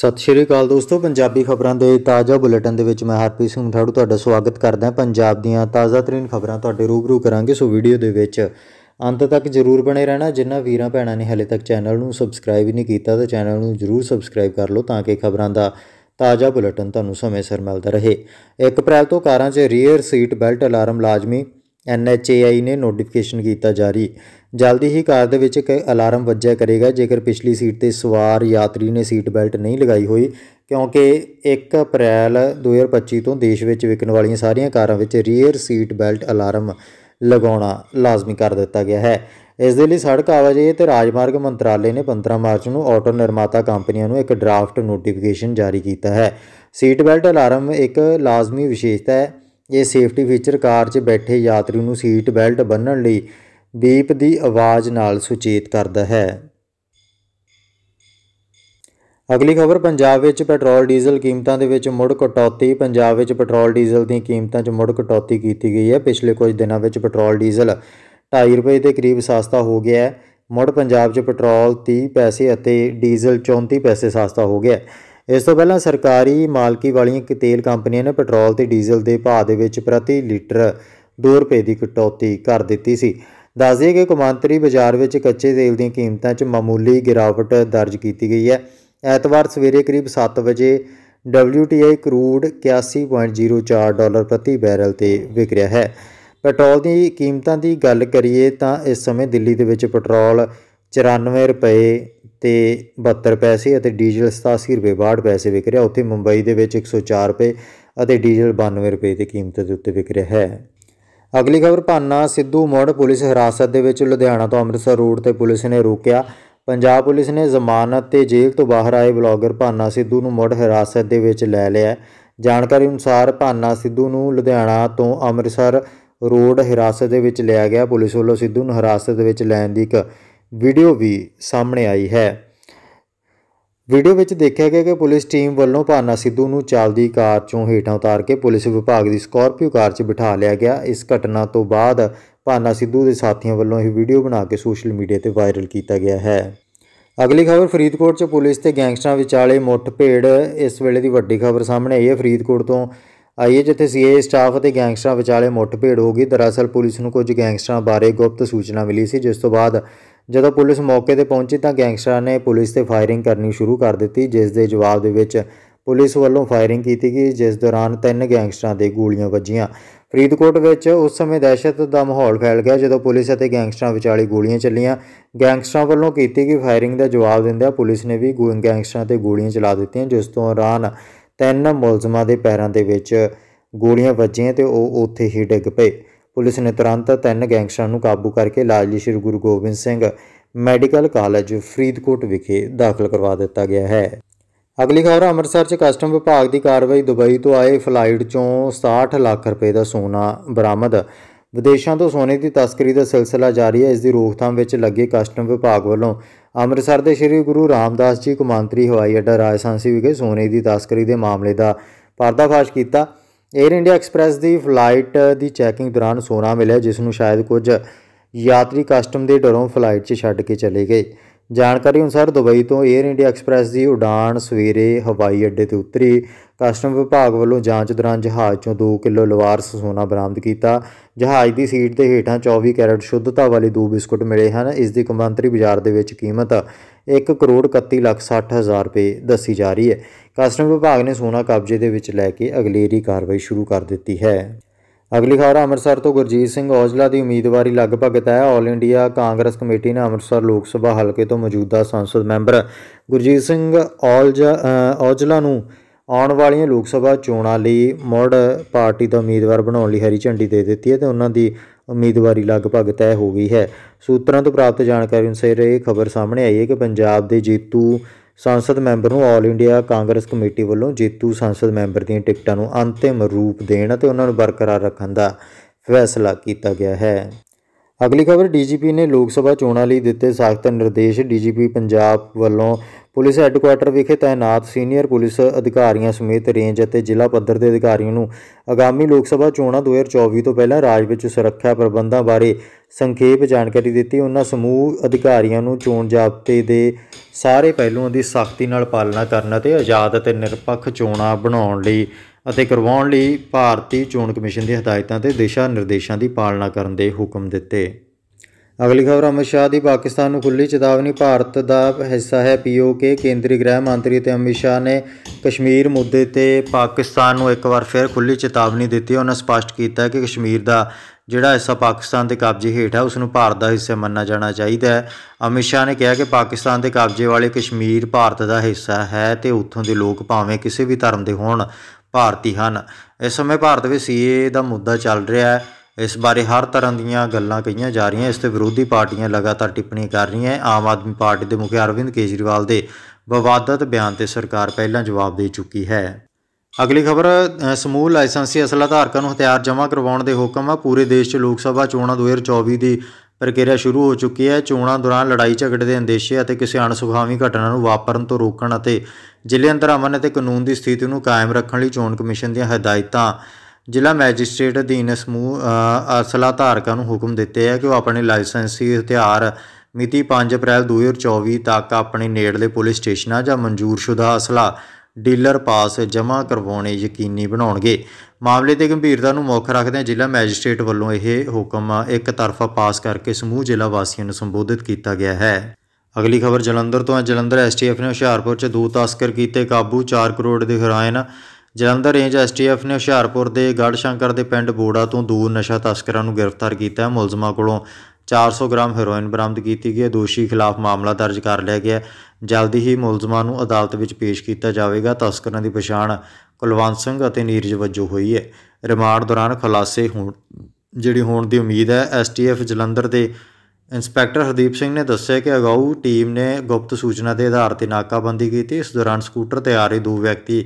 ਸਤਿ ਸ਼੍ਰੀ ਅਕਾਲ ਦੋਸਤੋ ਪੰਜਾਬੀ ਖਬਰਾਂ ਦੇ ਤਾਜ਼ਾ ਬੁਲੇਟਿਨ ਦੇ ਵਿੱਚ ਮੈਂ ਹਰਪ੍ਰੀਤ ਸਿੰਘ ਠਾੜੂ ਤੁਹਾਡਾ ਸਵਾਗਤ ਕਰਦਾ ਹਾਂ ਪੰਜਾਬ ਦੀਆਂ ਤਾਜ਼ਾ ਤਰੀਨ ਖਬਰਾਂ ਤੁਹਾਡੇ ਰੂਬਰੂ ਕਰਾਂਗੇ ਸੋ ਵੀਡੀਓ ਦੇ ਵਿੱਚ ਅੰਤ ਤੱਕ ਜਰੂਰ ਬਣੇ ਰਹਿਣਾ ਜਿਨ੍ਹਾਂ ਵੀਰਾਂ ਭੈਣਾਂ ਨੇ ਹਲੇ ਤੱਕ ਚੈਨਲ ਨੂੰ ਸਬਸਕ੍ਰਾਈਬ ਨਹੀਂ ਕੀਤਾ ਤਾਂ ਚੈਨਲ ਨੂੰ ਜਰੂਰ ਸਬਸਕ੍ਰਾਈਬ ਕਰ ਲਓ ਤਾਂ ਕਿ ਖਬਰਾਂ ਦਾ ਤਾਜ਼ਾ ਬੁਲੇਟਿਨ ਤੁਹਾਨੂੰ ਸਮੇਂ ਸਿਰ ਮਿਲਦਾ ਰਹੇ 1 ਅਪ੍ਰੈਲ ਤੋਂ ਕਾਰਾਂ 'ਚ ਰੀਅਰ ਸੀਟ ਬੈਲਟ ਅਲਾਰਮ ਲਾਜ਼ਮੀ ਐਨਐਚਏਆਈ ਨੇ ਨੋਟੀਫਿਕੇਸ਼ਨ ਕੀਤਾ ਜਾਰੀ ਜਲਦੀ ਹੀ ਕਾਰ ਦੇ ਵਿੱਚ ਇੱਕ ਅਲਾਰਮ ਵੱਜਿਆ ਕਰੇਗਾ ਜੇਕਰ ਪਿਛਲੀ ਸੀਟ ਤੇ ਸਵਾਰ ਯਾਤਰੀ ਨੇ ਸੀਟ ਬੈਲਟ ਨਹੀਂ ਲਗਾਈ ਹੋਈ ਕਿਉਂਕਿ 1 ਅਪ੍ਰੈਲ 2025 ਤੋਂ ਦੇਸ਼ ਵਿੱਚ ਵਿਕਣ ਵਾਲੀਆਂ ਸਾਰੀਆਂ ਕਾਰਾਂ ਵਿੱਚ ਰੀਅਰ ਸੀਟ ਬੈਲਟ ਅਲਾਰਮ ਲਗਾਉਣਾ ਲਾਜ਼ਮੀ ਕਰ ਦਿੱਤਾ ਗਿਆ ਹੈ ਇਸ ਦੇ ਲਈ ਸੜਕ ਆਵਾਜਾਈ ਤੇ ਰਾਜਮਾਰਗ ਮੰਤਰਾਲੇ ਨੇ 15 ਮਾਰਚ ਨੂੰ ਆਟੋ ਨਿਰਮਾਤਾ ਕੰਪਨੀਆਂ ਨੂੰ ਇੱਕ ਡਰਾਫਟ ਨੋਟੀਫਿਕੇਸ਼ਨ ਜਾਰੀ ਕੀਤਾ ਹੈ ਸੀਟ ਬੈਲਟ ਅਲਾਰਮ ਇੱਕ ਲਾਜ਼ਮੀ ਵਿਸ਼ੇਸ਼ਤਾ ਹੈ ਇਹ ਸੇਫਟੀ ਫੀਚਰ ਕਾਰ 'ਚ ਬੈਠੇ ਯਾਤਰੀ ਨੂੰ ਸੀਟ ਬੈਲਟ ਬੰਨਣ ਲਈ ਬੀਪ ਦੀ ਆਵਾਜ਼ ਨਾਲ ਸੁਚੇਤ ਕਰਦਾ ਹੈ ਅਗਲੀ ਖਬਰ ਪੰਜਾਬ ਵਿੱਚ ਪੈਟਰੋਲ ਡੀਜ਼ਲ ਕੀਮਤਾਂ ਦੇ ਵਿੱਚ ਮੁੜ ਕਟੌਤੀ ਪੰਜਾਬ ਵਿੱਚ ਪੈਟਰੋਲ ਡੀਜ਼ਲ ਦੀਆਂ ਕੀਮਤਾਂ 'ਚ ਮੁੜ ਕਟੌਤੀ ਕੀਤੀ ਗਈ ਹੈ ਪਿਛਲੇ ਕੁਝ ਦਿਨਾਂ ਵਿੱਚ ਪੈਟਰੋਲ ਡੀਜ਼ਲ 2.5 ਰੁਪਏ ਦੇ ਕਰੀਬ ਸਸਤਾ ਹੋ ਗਿਆ ਹੈ ਮੁੜ ਪੰਜਾਬ 'ਚ ਪੈਟਰੋਲ 30 ਪੈਸੇ ਅਤੇ ਡੀਜ਼ਲ 34 ਪੈਸੇ ਸਸਤਾ ਹੋ ਗਿਆ ਇਸ ਤੋਂ ਪਹਿਲਾਂ ਸਰਕਾਰੀ ਮਾਲਕੀ ਵਾਲੀਆਂ ਤੇਲ ਕੰਪਨੀਆਂ ਨੇ ਪੈਟਰੋਲ ਤੇ ਡੀਜ਼ਲ ਦੇ ਭਾਅ ਦੇ ਵਿੱਚ ਪ੍ਰਤੀ ਲੀਟਰ 2 ਰੁਪਏ ਦੀ ਕਟੌਤੀ ਕਰ ਦਿੱਤੀ ਸੀ ਦੱਸ ਦਈਏ ਕਿ ਕੁਮਾਂਤਰੀ ਬਾਜ਼ਾਰ ਵਿੱਚ ਕੱਚੇ ਤੇਲ ਦੀਆਂ ਕੀਮਤਾਂ 'ਚ ਮਾਮੂਲੀ ਗਿਰਾਵਟ ਦਰਜ ਕੀਤੀ ਗਈ ਹੈ ਐਤਵਾਰ ਸਵੇਰੇ ਕਰੀਬ 7 ਵਜੇ WTI ਕਰੂਡ 81.04 ਡਾਲਰ ਪ੍ਰਤੀ ਬੈਰਲ ਤੇ ਵਿਕ ਰਿਹਾ ਹੈ ਪੈਟਰੋਲ ਦੀ ਕੀਮਤਾਂ ਦੀ ਗੱਲ ਕਰੀਏ ਤਾਂ ਇਸ ਸਮੇਂ ਦਿੱਲੀ ਦੇ ਵਿੱਚ ਪੈਟਰੋਲ 94 ਰੁਪਏ ਤੇ 72 ਪੈਸੇ ਅਤੇ ਡੀਜ਼ਲ 87 ਰੁਪਏ 62 ਪੈਸੇ ਵਿਕ ਰਿਹਾ ਉੱਥੇ ਮੁੰਬਈ ਦੇ ਵਿੱਚ 104 ਰੁਪਏ ਅਤੇ ਡੀਜ਼ਲ 92 ਰੁਪਏ ਦੀ ਕੀਮਤ ਦੇ ਉੱਤੇ ਵਿਕ ਰਿਹਾ ਹੈ ਅਗਲੀ ਖਬਰ ਪਾਨਾ ਸਿੱਧੂ ਮੋੜ ਪੁਲਿਸ ਹਿਰਾਸਤ ਦੇ ਵਿੱਚ ਲੁਧਿਆਣਾ ਤੋਂ ਅੰਮ੍ਰਿਤਸਰ ਰੋਡ ਤੇ ਪੁਲਿਸ ਨੇ ਰੋਕਿਆ ਪੰਜਾਬ ਪੁਲਿਸ ਨੇ ਜ਼ਮਾਨਤ ਤੇ ਜੇਲ੍ਹ ਤੋਂ ਬਾਹਰ ਆਏ ਬਲੌਗਰ ਪਾਨਾ ਸਿੱਧੂ ਨੂੰ ਮੋੜ ਹਿਰਾਸਤ ਦੇ ਵਿੱਚ ਲੈ ਲਿਆ ਜਾਣਕਾਰੀ ਅਨੁਸਾਰ ਪਾਨਾ ਸਿੱਧੂ ਨੂੰ ਲੁਧਿਆਣਾ ਤੋਂ ਅੰਮ੍ਰਿਤਸਰ ਰੋਡ ਹਿਰਾਸਤ ਦੇ ਵਿੱਚ ਲਿਆ ਗਿਆ ਪੁਲਿਸ ਵੱਲੋਂ ਸਿੱਧੂ ਨੂੰ ਹਿਰਾਸਤ ਦੇ ਵਿੱਚ ਲੈਣ ਦੀ ਇੱਕ ਵੀਡੀਓ ਵੀ ਸਾਹਮਣੇ ਆਈ ਹੈ ਵੀਡੀਓ ਵਿੱਚ ਦੇਖਿਆ ਗਿਆ ਕਿ ਪੁਲਿਸ ਟੀਮ ਵੱਲੋਂ ਭਾਨਾ ਸਿੱਧੂ ਨੂੰ ਚਾਲਦੀ ਕਾਰ ਚੋਂ ਹੇਠਾਂ ਉਤਾਰ ਕੇ ਪੁਲਿਸ ਵਿਭਾਗ ਦੀ ਸਕਾਰਪੀਓ ਕਾਰ 'ਚ ਬਿਠਾ ਲਿਆ ਗਿਆ ਇਸ ਘਟਨਾ ਤੋਂ ਬਾਅਦ ਭਾਨਾ ਸਿੱਧੂ ਦੇ ਸਾਥੀਆਂ ਵੱਲੋਂ ਇਹ ਵੀਡੀਓ ਬਣਾ ਕੇ ਸੋਸ਼ਲ ਮੀਡੀਆ ਤੇ ਵਾਇਰਲ ਕੀਤਾ ਗਿਆ ਹੈ ਅਗਲੀ ਖਬਰ ਫਰੀਦਕੋਟ 'ਚ ਪੁਲਿਸ ਤੇ ਗੈਂਗਸਟਰਾਂ ਵਿਚਾਲੇ ਮੁੱਠਭੇੜ ਇਸ ਵੇਲੇ ਦੀ ਵੱਡੀ ਖਬਰ ਸਾਹਮਣੇ ਆਈ ਹੈ ਫਰੀਦਕੋਟ ਤੋਂ ਆਈਏ ਜਿੱਥੇ ਸੀਏ ਸਟਾਫ ਅਤੇ ਗੈਂਗਸਟਰਾਂ ਵਿਚਾਲੇ ਮੁੱਠਭੇੜ ਹੋ ਗਈ ਦਰਅਸਲ ਪੁਲਿਸ ਨੂੰ ਕੁਝ ਗੈਂਗਸਟਰਾਂ ਬਾਰੇ ਗੁਪਤ ਸੂਚਨਾ ਮਿਲੀ ਸੀ ਜਿਸ ਤੋਂ ਬਾਅਦ ਜਦੋਂ ਪੁਲਿਸ ਮੌਕੇ ਤੇ ਪਹੁੰਚੀ ਤਾਂ ਗੈਂਗਸਟਰਾਂ ਨੇ ਪੁਲਿਸ ਤੇ ਫਾਇਰਿੰਗ ਕਰਨੀ ਸ਼ੁਰੂ ਕਰ ਦਿੱਤੀ ਜਿਸ ਦੇ ਜਵਾਬ ਦੇ ਵਿੱਚ ਪੁਲਿਸ ਵੱਲੋਂ ਫਾਇਰਿੰਗ ਕੀਤੀ ਗਈ ਜਿਸ ਦੌਰਾਨ ਤਿੰਨ ਗੈਂਗਸਟਰਾਂ ਦੇ ਗੋਲੀਆਂ ਵੱਜੀਆਂ ਫਰੀਦਕੋਟ ਵਿੱਚ ਉਸ ਸਮੇਂ ਦਹਿਸ਼ਤ ਦਾ ਮਾਹੌਲ ਫੈਲ ਗਿਆ ਜਦੋਂ ਪੁਲਿਸ ਅਤੇ ਗੈਂਗਸਟਰਾਂ ਵਿਚਾਲੇ ਗੋਲੀਆਂ ਚੱਲੀਆਂ ਗੈਂਗਸਟਰਾਂ ਵੱਲੋਂ ਕੀਤੀ ਗਈ ਫਾਇਰਿੰਗ ਦਾ ਜਵਾਬ ਦਿੰਦਿਆਂ ਪੁਲਿਸ ਨੇ ਵੀ ਗੈਂਗਸਟਰਾਂ ਤੇ ਗੋਲੀਆਂ ਚਲਾ ਦਿੱਤੀਆਂ ਜਿਸ ਤੋਂ ਦੌਰਾਨ ਤਿੰਨ ਮੁਲਜ਼ਮਾਂ ਦੇ ਪੈਰਾਂ ਦੇ ਵਿੱਚ ਗੋਲੀਆਂ ਵੱਜੀਆਂ ਤੇ ਉਹ ਉੱਥੇ ਹੀ ਡਿੱਗ ਪਏ ਪੁਲਿਸ ਨੇ ਤੁਰੰਤ ਤਿੰਨ ਗੈਂਗਸਟਰਾਂ ਨੂੰ ਕਾਬੂ ਕਰਕੇ ਲਾਜਲੀ ਸ਼੍ਰੀ ਗੁਰੂ ਗੋਬਿੰਦ ਸਿੰਘ ਮੈਡੀਕਲ ਕਾਲਜ ਫਰੀਦਕੋਟ ਵਿਖੇ ਦਾਖਲ ਕਰਵਾ ਦਿੱਤਾ ਗਿਆ ਹੈ ਅਗਲੀ ਖਬਰ ਅੰਮ੍ਰਿਤਸਰ 'ਚ ਕਸਟਮ ਵਿਭਾਗ ਦੀ ਕਾਰਵਾਈ ਦੁਬਈ ਤੋਂ ਆਏ ਫਲਾਈਟ 'ਚੋਂ 60 ਲੱਖ ਰੁਪਏ ਦਾ ਸੋਨਾ ਬਰਾਮਦ ਵਿਦੇਸ਼ਾਂ ਤੋਂ ਸੋਨੇ ਦੀ ਤਸਕਰੀ ਦਾ ਸਿਲਸਿਲਾ ਜਾਰੀ ਹੈ ਇਸ ਦੀ ਰੋਕਥਾਮ ਵਿੱਚ ਲੱਗੇ ਕਸਟਮ ਵਿਭਾਗ ਵੱਲੋਂ ਅੰਮ੍ਰਿਤਸਰ ਦੇ ਸ੍ਰੀ ਗੁਰੂ ਰਾਮਦਾਸ ਜੀ ਕੁਮਾਂਤਰੀ ਹਵਾਈ ਅੱਡਾ ਰਾਜਸਾਂਸੀ ਵਿਖੇ ਸੋਨੇ ਦੀ ਤਸਕਰੀ ਦੇ ਮਾਮਲੇ ਦਾ ਪਰਦਾਫਾਸ਼ ਕੀਤਾ ਏਅਰ ਇੰਡੀਆ ਐਕਸਪ੍ਰੈਸ ਦੀ ਫਲਾਈਟ ਦੀ ਚੈਕਿੰਗ ਦੌਰਾਨ ਸੋਨਾ ਮਿਲਿਆ ਜਿਸ ਨੂੰ ਸ਼ਾਇਦ ਕੁਝ ਯਾਤਰੀ ਕਸਟਮ ਦੇ ਡਰੋਂ ਫਲਾਈਟ 'ਚ ਛੱਡ ਕੇ ਚਲੇ ਗਏ ਜਾਣਕਾਰੀ ਅਨੁਸਾਰ ਦੁਬਈ ਤੋਂ 에ਅਰ ਇੰਡੀਆ ਐਕਸਪ੍ਰੈਸ ਦੀ ਉਡਾਣ ਸਵੇਰੇ ਹਵਾਈ ਅੱਡੇ ਤੇ ਉਤਰੀ ਕਸਟਮ ਵਿਭਾਗ ਵੱਲੋਂ ਜਾਂਚ ਦੌਰਾਨ ਜਹਾਜ਼ ਚੋਂ 2 ਕਿਲੋ ਲਵਾਰਸ ਸੋਨਾ ਬਰਾਮਦ ਕੀਤਾ ਜਹਾਜ਼ ਦੀ ਸੀਟ ਦੇ ਹੇਠਾਂ 24 ਕੈਰਟ ਸ਼ੁੱਧਤਾ ਵਾਲੇ ਦੋ ਬਿਸਕੁਟ ਮਿਲੇ ਹਨ ਇਸ ਦੀ ਕਮਾਂਤਰੀ ਬਾਜ਼ਾਰ ਦੇ ਵਿੱਚ ਕੀਮਤ 1 ਕਰੋੜ 31 ਲੱਖ 60 ਹਜ਼ਾਰ ਰੁਪਏ ਦੱਸੀ ਜਾ ਰਹੀ ਹੈ ਕਸਟਮ ਵਿਭਾਗ ਨੇ ਸੋਨਾ ਕਬਜ਼ੇ ਦੇ ਵਿੱਚ ਲੈ ਕੇ ਅਗਲੇਰੀ ਕਾਰਵਾਈ ਸ਼ੁਰੂ ਕਰ ਦਿੱਤੀ ਹੈ ਅਗਲੀ ਖਬਰ ਅੰਮ੍ਰਿਤਸਰ ਤੋਂ ਗੁਰਜੀਤ ਸਿੰਘ ਔਜਲਾ ਦੀ ਉਮੀਦਵਾਰੀ ਲਗਭਗ ਤੈਅ ਆਲ ਇੰਡੀਆ ਕਾਂਗਰਸ ਕਮੇਟੀ ਨੇ ਅੰਮ੍ਰਿਤਸਰ ਲੋਕ ਸਭਾ ਹਲਕੇ ਤੋਂ ਮੌਜੂਦਾ ਸੰਸਦ ਮੈਂਬਰ ਗੁਰਜੀਤ ਸਿੰਘ ਔਜਲਾ ਨੂੰ ਆਉਣ ਵਾਲੀਆਂ ਲੋਕ ਸਭਾ ਚੋਣਾਂ ਲਈ ਮੁੜ ਪਾਰਟੀ ਦਾ ਉਮੀਦਵਾਰ ਬਣਾਉਣ ਲਈ ਹਰੀ ਝੰਡੀ ਦੇ ਦਿੱਤੀ ਹੈ ਤੇ ਉਹਨਾਂ ਦੀ ਉਮੀਦਵਾਰੀ ਲਗਭਗ ਤੈਅ ਹੋ ਗਈ ਹੈ ਸੂਤਰਾਂ ਤੋਂ ਪ੍ਰਾਪਤ ਜਾਣਕਾਰੀ ਅਨੁਸਾਰ ਇਹ ਖਬਰ ਸਾਹਮਣੇ ਆਈ ਹੈ ਕਿ ਪੰਜਾਬ ਦੇ ਜੀਤੂ ਸੰਸਦ ਮੈਂਬਰ ਨੂੰ ਆਲ ਇੰਡੀਆ ਕਾਂਗਰਸ ਕਮੇਟੀ ਵੱਲੋਂ ਜੇਤੂ ਸੰਸਦ ਮੈਂਬਰ ਦੀਆਂ ਟਿਕਟਾਂ ਨੂੰ ਅੰਤਿਮ ਰੂਪ ਦੇਣ ਅਤੇ ਉਹਨਾਂ ਨੂੰ ਬਰਕਰਾਰ ਰੱਖਣ ਦਾ ਫੈਸਲਾ ਕੀਤਾ ਗਿਆ ਹੈ ਅਗਲੀ ਖਬਰ ਡੀਜੀਪੀ ਨੇ ਲੋਕ ਸਭਾ ਚੋਣਾਂ ਲਈ ਦਿੱਤੇ ਸਖਤ ਨਿਰਦੇਸ਼ ਡੀਜੀਪੀ ਪੰਜਾਬ ਵੱਲੋਂ ਪੁਲਿਸ ਹੈੱਡਕੁਆਰਟਰ ਵਿਖੇ ਤਾਇਨਾਤ ਸੀਨੀਅਰ ਪੁਲਿਸ ਅਧਿਕਾਰੀਆਂ ਸਮੇਤ ਰੇਂਜ ਅਤੇ ਜ਼ਿਲ੍ਹਾ ਪੱਧਰ ਦੇ ਅਧਿਕਾਰੀਆਂ ਨੂੰ ਆਗਾਮੀ ਲੋਕ ਸਭਾ ਚੋਣਾਂ 2024 ਤੋਂ ਪਹਿਲਾਂ ਰਾਜ ਵਿੱਚ ਸੁਰੱਖਿਆ ਪ੍ਰਬੰਧਾਂ ਬਾਰੇ ਸੰਖੇਪ ਜਾਣਕਾਰੀ ਦਿੱਤੀ ਉਹਨਾਂ ਸਮੂਹ ਅਧਿਕਾਰੀਆਂ ਨੂੰ ਚੋਣ ਜਾਬਤੇ ਦੇ ਸਾਰੇ ਪਹਿਲੂਆਂ ਦੀ ਸਖਤੀ ਨਾਲ ਪਾਲਣਾ ਕਰਨ ਅਤੇ ਆਜ਼ਾਦ ਅਤੇ ਨਿਰਪੱਖ ਚੋਣਾਂ ਬਣਾਉਣ ਲਈ ਅਤੇ ਕਰਵਾਉਣ ਲਈ ਭਾਰਤੀ ਚੋਣ ਕਮਿਸ਼ਨ ਦੀਆਂ ਹਦਾਇਤਾਂ ਤੇ ਦਿਸ਼ਾ ਨਿਰਦੇਸ਼ਾਂ ਦੀ ਪਾਲਣਾ ਕਰਨ ਦੇ ਹੁਕਮ ਦਿੱਤੇ ਅਗਲੀ ਖਬਰ ਅਮਿਤ ਸ਼ਾਹ ਦੀ ਪਾਕਿਸਤਾਨ ਨੂੰ ਖੁੱਲੀ ਚੇਤਾਵਨੀ ਭਾਰਤ ਦਾ ਹਿੱਸਾ ਹੈ ਪੀਓਕੇ ਕੇਂਦਰੀ ਗ੍ਰਹਿ ਮੰਤਰੀ ਤੇ ਅਮਿਤ ਸ਼ਾਹ ਨੇ ਕਸ਼ਮੀਰ ਮੁੱਦੇ ਤੇ ਪਾਕਿਸਤਾਨ ਨੂੰ ਇੱਕ ਵਾਰ ਫਿਰ ਖੁੱਲੀ ਚੇਤਾਵਨੀ ਦਿੱਤੀ ਉਹਨਾਂ ਸਪਸ਼ਟ ਕੀਤਾ ਕਿ ਕਸ਼ਮੀਰ ਦਾ ਜਿਹੜਾ ਹਿੱਸਾ ਪਾਕਿਸਤਾਨ ਦੇ ਕਬਜ਼ੇ ਹੇਠ ਹੈ ਉਸ ਨੂੰ ਭਾਰਤ ਦਾ ਹਿੱਸਾ ਮੰਨਿਆ ਜਾਣਾ ਚਾਹੀਦਾ ਹੈ ਅਮਿਤ ਸ਼ਾਹ ਨੇ ਕਿਹਾ ਕਿ ਪਾਕਿਸਤਾਨ ਦੇ ਕਬਜ਼ੇ ਵਾਲੇ ਕਸ਼ਮੀਰ ਭਾਰਤ ਦਾ ਹਿੱਸਾ ਹੈ ਤੇ ਉੱਥੋਂ ਦੇ ਲੋਕ ਭਾਵੇਂ ਕਿਸੇ ਵੀ ਧਰਮ ਦੇ ਹੋਣ ਭਾਰਤੀ ਹਨ ਇਸ ਸਮੇਂ ਭਾਰਤ ਵਿੱਚ ਸੀਏ ਦਾ ਮੁੱਦਾ ਚੱਲ ਰਿਹਾ ਹੈ ਇਸ ਬਾਰੇ ਹਰ ਤਰ੍ਹਾਂ ਦੀਆਂ ਗੱਲਾਂ ਕਹੀਆਂ ਜਾ ਰਹੀਆਂ ਇਸ ਤੇ ਵਿਰੋਧੀ ਪਾਰਟੀਆਂ ਲਗਾਤਾਰ ਟਿੱਪਣੀ ਕਰ ਰਹੀਆਂ ਆਮ ਆਦਮੀ ਪਾਰਟੀ ਦੇ ਮੁਖੀ ਅਰਵਿੰਦ ਕੇਜਰੀਵਾਲ ਦੇ ਵਿਵਾਦਤ ਬਿਆਨ ਤੇ ਸਰਕਾਰ ਪਹਿਲਾਂ ਜਵਾਬ ਦੇ ਚੁੱਕੀ ਹੈ ਅਗਲੀ ਖਬਰ ਸਮੂਹ ਲਾਇਸੈਂਸੀ ਅਸਲਾ ਧਾਰਕਾਂ ਨੂੰ ਹਥਿਆਰ ਜਮ੍ਹਾਂ ਕਰਵਾਉਣ ਦੇ ਹੁਕਮ ਆ ਪੂਰੇ ਦੇਸ਼ 'ਚ ਲੋਕ ਸਭਾ ਚੋਣਾਂ 2024 ਦੀ ਪ੍ਰਕਿਰਿਆ ਸ਼ੁਰੂ ਹੋ ਚੁੱਕੀ ਹੈ ਚੋਣਾਂ ਦੌਰਾਨ ਲੜਾਈ ਝਗੜੇ ਦੇ ਅੰਦੇਸ਼ੇ ਅਤੇ ਕਿਸੇ ਅਣਸੁਖਾਵੀ ਘਟਨਾ ਨੂੰ ਵਾਪਰਨ ਤੋਂ ਰੋਕਣ ਅਤੇ ਜ਼ਿਲ੍ਹੇ ਅੰਦਰ ਅਮਨ ਅਤੇ ਕਾਨੂੰਨ ਦੀ ਸਥਿਤੀ ਨੂੰ ਕਾਇਮ ਰੱਖਣ ਲਈ ਚੋਣ ਕਮਿਸ਼ਨ ਦੀਆਂ ਹਦਾਇਤਾਂ ਜ਼ਿਲ੍ਹਾ ਮੈਜਿਸਟ੍ਰੇਟ ਅਧੀਨ ਸਮੂਹ ਅਸਲਾ ਧਾਰਕਾਂ ਨੂੰ ਹੁਕਮ ਦਿੱਤੇ ਹੈ ਕਿ ਉਹ ਆਪਣੇ ਲਾਇਸੈਂਸੀ ਹਥਿਆਰ ਮਿਤੀ 5 ਅਪ੍ਰੈਲ 2024 ਤੱਕ ਆਪਣੇ ਨੇੜਲੇ ਪੁਲਿਸ ਸਟੇਸ਼ਨਾਂ ਜਾਂ ਮਨਜ਼ੂਰਸ਼ੁਦਾ ਅਸਲਾ ਡੀਲਰ ਪਾਸ ਜਮ੍ਹਾਂ ਕਰਵਾਉਣੇ ਯਕੀਨੀ ਬਣਾਉਣਗੇ ਮਾਮਲੇ ਦੀ ਗੰਭੀਰਤਾ ਨੂੰ ਮੁੱਖ ਰੱਖਦਿਆਂ ਜ਼ਿਲ੍ਹਾ ਮੈਜਿਸਟ੍ਰੇਟ ਵੱਲੋਂ ਇਹ ਹੁਕਮ ਇੱਕ ਤਰਫਾ ਪਾਸ ਕਰਕੇ ਸਮੂਹ ਜ਼ਿਲ੍ਹਾ ਵਾਸੀਆਂ ਨੂੰ ਸੰਬੋਧਿਤ ਕੀਤਾ ਗਿਆ ਹੈ ਅਗਲੀ ਖਬਰ ਜਲੰਧਰ ਤੋਂ ਹੈ ਜਲੰਧਰ ਐਸਟੀਐਫ ਨੇ ਹੁਸ਼ਿਆਰਪੁਰ 'ਚ ਦੋ ਤਸਕਰ ਕੀਤੇ ਕਾਬੂ 4 ਕਰੋੜ ਦੇ ਹਰਾਇਨ ਜਲੰਧਰ ਰੇਂਜ ਐਸਟੀਐਫ ਨੇ ਹੁਸ਼ਿਆਰਪੁਰ ਦੇ ਗੜਸ਼ੰਕਰ ਦੇ ਪਿੰਡ ਬੋੜਾ ਤੋਂ ਦੋ ਨਸ਼ਾ ਤਸਕਰਾਂ ਨੂੰ ਗ੍ਰਿਫਤਾਰ ਕੀਤਾ ਹੈ ਮੁਲਜ਼ਮਾਂ ਕੋਲੋਂ 400 ਗ੍ਰਾਮ ਹੈਰੋਇਨ ਬਰਾਮਦ ਕੀਤੀ ਗਈ ਹੈ ਦੋਸ਼ੀ ਖਿਲਾਫ ਮਾਮਲਾ ਦਰਜ ਕਰ ਲਿਆ ਗਿਆ ਜਲਦੀ ਹੀ ਮੁਲਜ਼ਮਾਂ ਨੂੰ ਅਦਾਲਤ ਵਿੱਚ ਪੇਸ਼ ਕੀਤਾ ਜਾਵੇਗਾ ਤਸਕਰਾਂ ਦੀ ਪਛਾਣ ਕੁਲਵੰਤ ਸਿੰਘ ਅਤੇ ਨੀਰਜ ਵਜੋਂ ਹੋਈ ਹੈ ਰਿਮਾਂਡ ਦੌਰਾਨ ਖੁਲਾਸੇ ਹੋਣ ਜਿਹੜੀ ਹੋਣ ਦੀ ਉਮੀਦ ਹੈ ਐਸਟੀਐਫ ਜਲੰਧਰ ਦੇ ਇੰਸਪੈਕਟਰ ਹਰਦੀਪ ਸਿੰਘ ਨੇ ਦੱਸਿਆ ਕਿ ਅਗਾਊ ਟੀਮ ਨੇ ਗੁਪਤ ਸੂਚਨਾ ਦੇ ਆਧਾਰ ਤੇ ਨਾਕਾਬੰਦੀ ਕੀਤੀ ਇਸ ਦੌਰਾਨ ਸਕੂਟਰ ਤੇ ਆ ਰਹੇ ਦੋ ਵਿਅਕਤੀ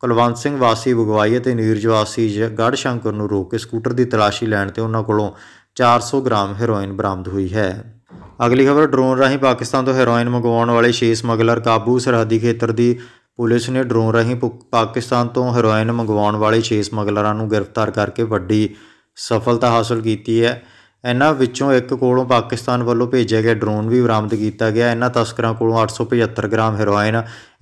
ਕੁਲਵੰਤ ਸਿੰਘ ਵਾਸੀ ਬਗਵਾਈ ਅਤੇ ਨੀਰਜ ਵਾਸੀ ਗੜ ਸ਼ੰਕਰ ਨੂੰ ਰੋਕ ਕੇ ਸਕੂਟਰ ਦੀ ਤਲਾਸ਼ੀ ਲੈਣ ਤੇ ਉਹਨਾਂ ਕੋਲੋਂ 400 ਗ੍ਰਾਮ ਹੈਰੋਇਨ ਬਰਾਮਦ ਹੋਈ ਹੈ ਅਗਲੀ ਖਬਰ ਡਰੋਨ ਰਾਹੀਂ ਪਾਕਿਸਤਾਨ ਤੋਂ ਹੈਰੋਇਨ ਮੰਗਵਾਉਣ ਵਾਲੇ 6 ਸਮਗਲਰ ਕਾਬੂ ਸਰਹੱਦੀ ਖੇਤਰ ਦੀ ਪੁਲਿਸ ਨੇ ਡਰੋਨ ਰਾਹੀਂ ਪਾਕਿਸਤਾਨ ਤੋਂ ਹੈਰੋਇਨ ਮੰਗਵਾਉਣ ਵਾਲੇ 6 ਸਮਗਲਰਾਂ ਨੂੰ ਗ੍ਰਿਫਤਾਰ ਕਰਕੇ ਵੱਡੀ ਸਫਲਤਾ ਹਾਸਲ ਕੀਤੀ ਹੈ ਇਹਨਾਂ ਵਿੱਚੋਂ ਇੱਕ ਕੋਲੋਂ ਪਾਕਿਸਤਾਨ ਵੱਲੋਂ ਭੇਜਿਆ ਗਿਆ ਡਰੋਨ ਵੀ ਬਰਾਮਦ ਕੀਤਾ ਗਿਆ ਇਹਨਾਂ ਤਸਕਰਾਂ ਕੋਲੋਂ 875 ਗ੍ਰਾਮ ਹੈਰੋਇਨ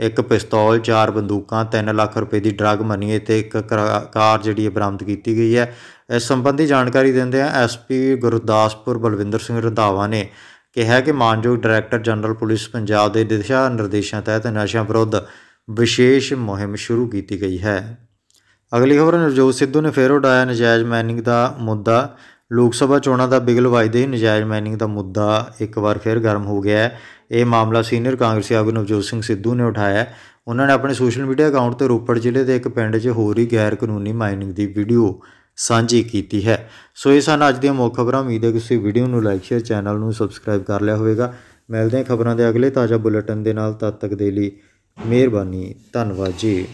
ਇੱਕ ਪਿਸਤੌਲ ਚਾਰ ਬੰਦੂਕਾਂ 3 ਲੱਖ ਰੁਪਏ ਦੀ ਡਰੱਗ ਮਨੀ ਤੇ ਇੱਕ ਕਾਰ ਜਿਹੜੀ ਹੈ ਬਰਾਮਦ ਕੀਤੀ ਗਈ ਹੈ ਇਸ ਸੰਬੰਧੀ ਜਾਣਕਾਰੀ ਦਿੰਦੇ ਆ ਐਸਪੀ ਗੁਰਦਾਸਪੁਰ ਬਲਵਿੰਦਰ ਸਿੰਘ ਰੰਧਾਵਾ ਨੇ ਕਿਹਾ ਕਿ ਮਾਨਯੋਗ ਡਾਇਰੈਕਟਰ ਜਨਰਲ ਪੁਲਿਸ ਪੰਜਾਬ ਦੇ ਦਿਸ਼ਾ ਨਿਰਦੇਸ਼ਾਂ ਤਹਿਤ ਨਸ਼ਾ ਵਿਰੋਧ ਵਿਸ਼ੇਸ਼ ਮੁਹਿੰਮ ਸ਼ੁਰੂ ਕੀਤੀ ਗਈ ਹੈ ਅਗਲੀ ਖਬਰ ਨਵਜੋਤ ਸਿੱਧੂ ਨੇ ਫੇਰ ਉਡਾਇਆ ਨਜਾਇਜ਼ ਮਾਈਨਿੰਗ ਦਾ ਮੁੱਦਾ ਲੋਕ ਸਭਾ ਚੋਣਾਂ ਦਾ ਬਿਗਲ ਵਜਦੇ ਹੀ ਨਜਾਇਜ਼ ਮਾਈਨਿੰਗ ਦਾ ਮੁੱਦਾ ਇੱਕ ਵਾਰ ਫਿਰ ਗਰਮ ਹੋ ਗਿਆ ਹੈ ਇਹ ਮਾਮਲਾ ਸੀਨੀਅਰ ਕਾਂਗਰਸੀ ਆਗੂ ਨਵਜੋਤ ਸਿੰਘ ਸਿੱਧੂ ਨੇ ਉਠਾਇਆ ਉਹਨਾਂ ਨੇ ਆਪਣੇ ਸੋਸ਼ਲ ਮੀਡੀਆ ਅਕਾਊਂਟ ਤੇ ਰੋਪੜ ਜ਼ਿਲ੍ਹੇ ਦੇ ਇੱਕ ਪਿੰਡ 'ਚ ਹੋ ਰਹੀ ਗੈਰ ਕਾਨੂੰਨੀ ਮਾਈਨਿੰਗ ਦੀ ਵੀਡੀਓ ਸਾਂਝੀ ਕੀਤੀ ਹੈ ਸੋ ਇਹ ਸਨ ਅੱਜ ਦੇ ਮੁੱਖ ਖਬਰਾਂ ਉਮੀਦ ਹੈ ਕਿ ਤੁਸੀਂ ਵੀਡੀਓ ਨੂੰ ਲਾਈਕ ਸ਼ੇਅਰ ਚੈਨਲ ਨੂੰ ਸਬਸਕ੍ਰਾਈਬ ਕਰ ਲਿਆ ਹੋਵੇਗਾ ਮਿਲਦੇ ਹਾਂ ਖਬਰਾਂ ਦੇ ਅਗਲੇ ਤਾਜ਼ਾ ਬੁਲੇਟਿਨ ਦੇ ਨਾਲ ਤਦ ਤੱਕ ਦੇ ਲਈ ਮਿਹਰਬਾਨੀ ਧੰਨਵਾਦ ਜੀ